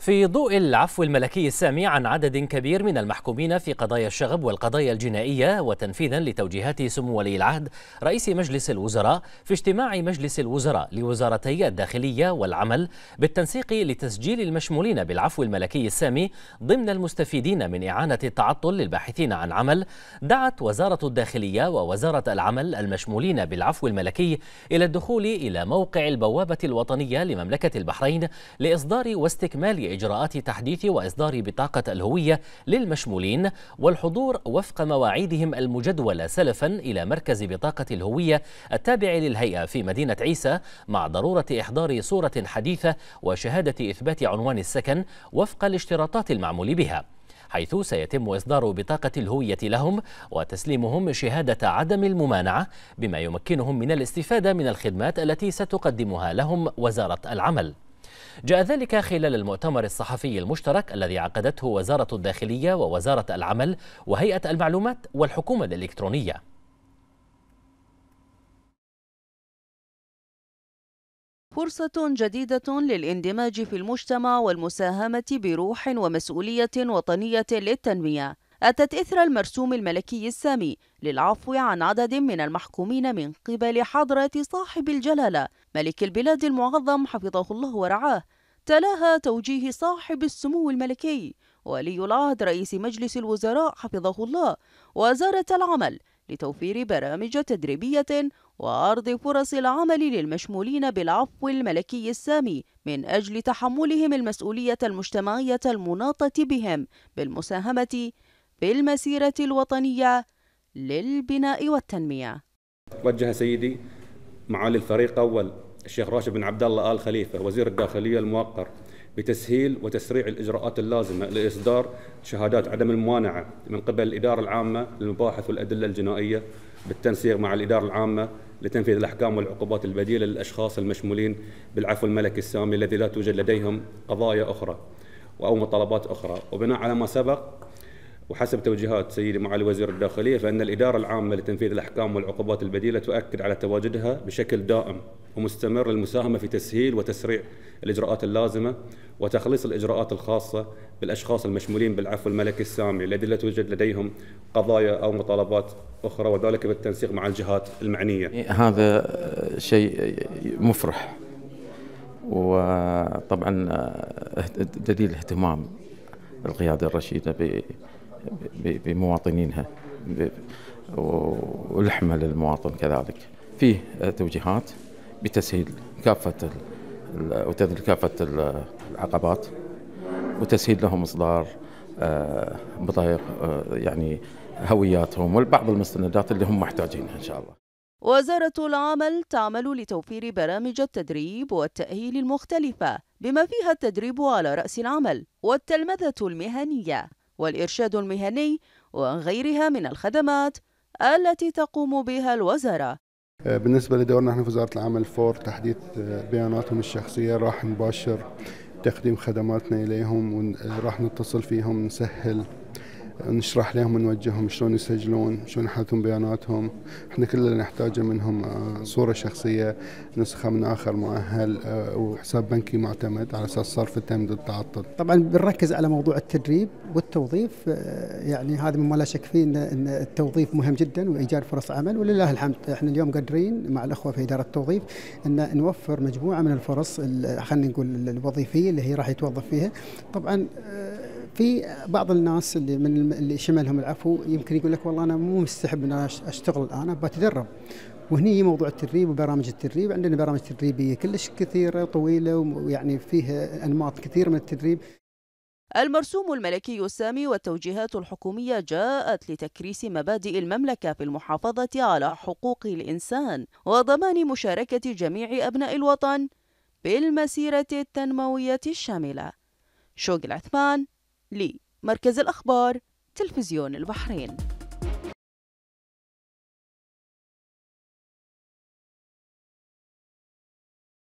في ضوء العفو الملكي السامي عن عدد كبير من المحكومين في قضايا الشغب والقضايا الجنائية وتنفيذا لتوجيهات سمو ولي العهد رئيس مجلس الوزراء في اجتماع مجلس الوزراء لوزارتي الداخلية والعمل بالتنسيق لتسجيل المشمولين بالعفو الملكي السامي ضمن المستفيدين من إعانة التعطل للباحثين عن عمل دعت وزارة الداخلية ووزارة العمل المشمولين بالعفو الملكي إلى الدخول إلى موقع البوابة الوطنية لمملكة البحرين لإصدار واستكمال لإجراءات تحديث وإصدار بطاقة الهوية للمشمولين والحضور وفق مواعيدهم المجدولة سلفا إلى مركز بطاقة الهوية التابع للهيئة في مدينة عيسى مع ضرورة إحضار صورة حديثة وشهادة إثبات عنوان السكن وفق الاشتراطات المعمول بها حيث سيتم إصدار بطاقة الهوية لهم وتسليمهم شهادة عدم الممانعة بما يمكنهم من الاستفادة من الخدمات التي ستقدمها لهم وزارة العمل جاء ذلك خلال المؤتمر الصحفي المشترك الذي عقدته وزارة الداخلية ووزارة العمل وهيئة المعلومات والحكومة الإلكترونية فرصة جديدة للاندماج في المجتمع والمساهمة بروح ومسؤولية وطنية للتنمية أتت إثر المرسوم الملكي السامي للعفو عن عدد من المحكومين من قبل حضرة صاحب الجلالة ملك البلاد المعظم حفظه الله ورعاه تلاها توجيه صاحب السمو الملكي ولي العهد رئيس مجلس الوزراء حفظه الله وزارة العمل لتوفير برامج تدريبية وعرض فرص العمل للمشمولين بالعفو الملكي السامي من أجل تحملهم المسؤولية المجتمعية المناطة بهم بالمساهمة بالمسيرة الوطنية للبناء والتنمية وجه سيدي معالي الفريق أول الشيخ راشد بن عبد الله آل خليفة وزير الداخلية الموقر بتسهيل وتسريع الإجراءات اللازمة لإصدار شهادات عدم الممانعة من قبل الإدارة العامة للمباحث والأدلة الجنائية بالتنسيق مع الإدارة العامة لتنفيذ الأحكام والعقوبات البديلة للأشخاص المشمولين بالعفو الملكي السامي الذي لا توجد لديهم قضايا أخرى أو مطالبات أخرى وبناء على ما سبق وحسب توجيهات سيدي معالي وزير الداخلية فإن الإدارة العامة لتنفيذ الأحكام والعقوبات البديلة تؤكد على تواجدها بشكل دائم ومستمر للمساهمة في تسهيل وتسريع الإجراءات اللازمة وتخليص الإجراءات الخاصة بالأشخاص المشمولين بالعفو الملكي السامي الذي لا توجد لديهم قضايا أو مطالبات أخرى وذلك بالتنسيق مع الجهات المعنية إيه، هذا شيء مفرح وطبعا آه، دليل اهتمام القيادة الرشيدة بمواطنينها ولحمه للمواطن كذلك فيه توجيهات بتسهيل كافة وتذل كافة العقبات وتسهيل لهم إصدار آه، بطايق آه، يعني هوياتهم والبعض المستندات اللي هم محتاجينها إن شاء الله وزارة العمل تعمل لتوفير برامج التدريب والتأهيل المختلفة بما فيها التدريب على رأس العمل والتلمذة المهنية والإرشاد المهني وغيرها من الخدمات التي تقوم بها الوزارة آه، بالنسبة لدورنا نحن في وزارة العمل فور تحديث آه، بياناتهم الشخصية راح نباشر تقديم خدماتنا إليهم وراح آه، نتصل فيهم نسهل نشرح لهم ونوجههم شلون يسجلون شلون يحاكون بياناتهم احنا كلنا نحتاج منهم آه، صوره شخصيه نسخه من اخر مؤهل آه، وحساب بنكي معتمد على اساس صرف التمد التعطل طبعا بنركز على موضوع التدريب والتوظيف آه، يعني هذا مما لا شك فيه ان التوظيف مهم جدا وايجاد فرص عمل ولله الحمد احنا اليوم قادرين مع الاخوه في اداره التوظيف ان نوفر مجموعه من الفرص خلينا نقول الوظيفيه اللي هي راح يتوظف فيها طبعا في بعض الناس اللي من اللي شملهم العفو يمكن يقول لك والله انا مو مستحب ان اشتغل الان بتدرب وهني موضوع التدريب وبرامج التدريب عندنا برامج تدريبيه كلش كثيره وطويله ويعني فيها انماط كثيره من التدريب المرسوم الملكي السامي والتوجيهات الحكومية جاءت لتكريس مبادئ المملكة في المحافظة على حقوق الإنسان وضمان مشاركة جميع أبناء الوطن بالمسيرة التنموية الشاملة شوق العثمان لمركز الأخبار تلفزيون البحرين